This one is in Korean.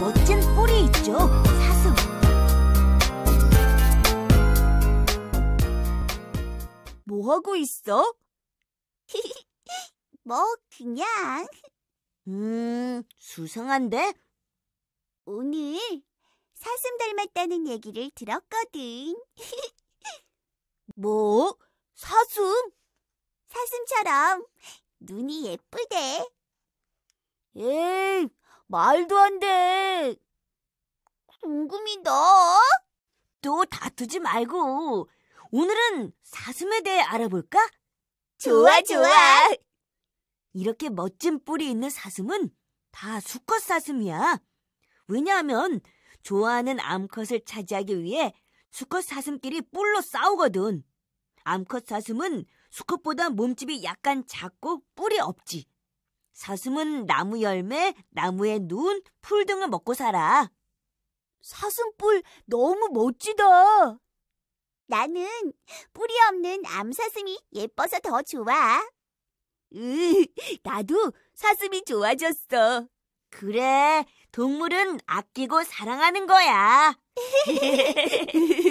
멋진 뿔이 있죠. 사슴. 뭐 하고 있어? 뭐 그냥 음, 수상한데? 오늘 사슴 닮았다는 얘기를 들었거든. 뭐? 사슴? 사슴처럼 눈이 예쁘대. 예. 말도 안 돼. 궁금이다. 또 다투지 말고 오늘은 사슴에 대해 알아볼까? 좋아, 좋아. 이렇게 멋진 뿔이 있는 사슴은 다 수컷 사슴이야. 왜냐하면 좋아하는 암컷을 차지하기 위해 수컷 사슴끼리 뿔로 싸우거든. 암컷 사슴은 수컷보다 몸집이 약간 작고 뿔이 없지. 사슴은 나무 열매, 나무의 눈, 풀 등을 먹고 살아. 사슴뿔 너무 멋지다. 나는 뿌리 없는 암사슴이 예뻐서 더 좋아. 으, 나도 사슴이 좋아졌어. 그래, 동물은 아끼고 사랑하는 거야.